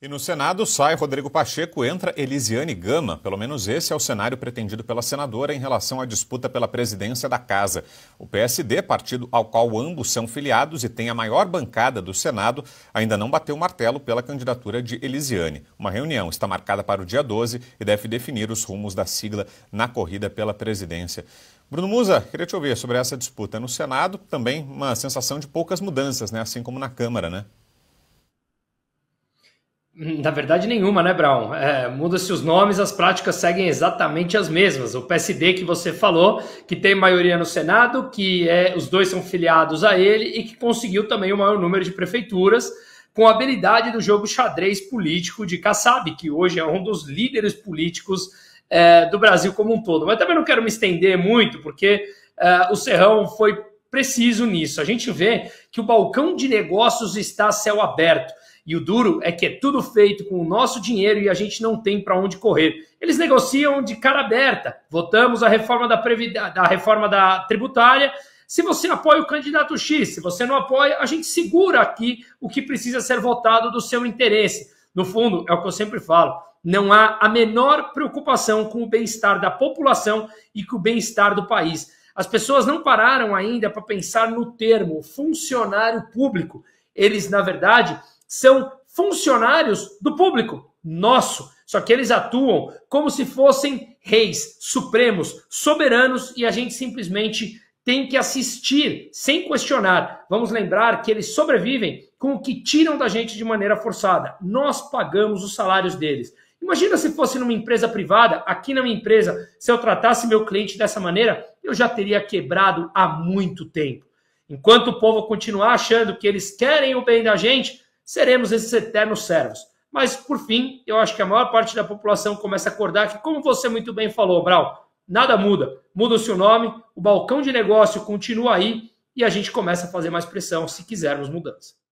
E no Senado sai Rodrigo Pacheco, entra Elisiane Gama. Pelo menos esse é o cenário pretendido pela senadora em relação à disputa pela presidência da casa. O PSD, partido ao qual ambos são filiados e tem a maior bancada do Senado, ainda não bateu o martelo pela candidatura de Elisiane. Uma reunião está marcada para o dia 12 e deve definir os rumos da sigla na corrida pela presidência. Bruno Musa, queria te ouvir sobre essa disputa no Senado, também uma sensação de poucas mudanças, né? assim como na Câmara, né? Na verdade, nenhuma, né, Brown? É, Muda-se os nomes, as práticas seguem exatamente as mesmas. O PSD que você falou, que tem maioria no Senado, que é, os dois são filiados a ele e que conseguiu também o maior número de prefeituras, com a habilidade do jogo xadrez político de Kassab, que hoje é um dos líderes políticos é, do Brasil como um todo. Mas também não quero me estender muito, porque é, o Serrão foi preciso nisso. A gente vê que o balcão de negócios está a céu aberto. E o duro é que é tudo feito com o nosso dinheiro e a gente não tem para onde correr. Eles negociam de cara aberta. Votamos a reforma da, Previ... da reforma da tributária. Se você apoia o candidato X, se você não apoia, a gente segura aqui o que precisa ser votado do seu interesse. No fundo, é o que eu sempre falo não há a menor preocupação com o bem-estar da população e com o bem-estar do país. As pessoas não pararam ainda para pensar no termo funcionário público. Eles, na verdade, são funcionários do público, nosso. Só que eles atuam como se fossem reis, supremos, soberanos e a gente simplesmente tem que assistir sem questionar. Vamos lembrar que eles sobrevivem com o que tiram da gente de maneira forçada. Nós pagamos os salários deles. Imagina se fosse numa empresa privada, aqui na minha empresa, se eu tratasse meu cliente dessa maneira, eu já teria quebrado há muito tempo. Enquanto o povo continuar achando que eles querem o bem da gente, seremos esses eternos servos. Mas, por fim, eu acho que a maior parte da população começa a acordar que, como você muito bem falou, Brau, nada muda. Muda-se o nome, o balcão de negócio continua aí e a gente começa a fazer mais pressão se quisermos mudança.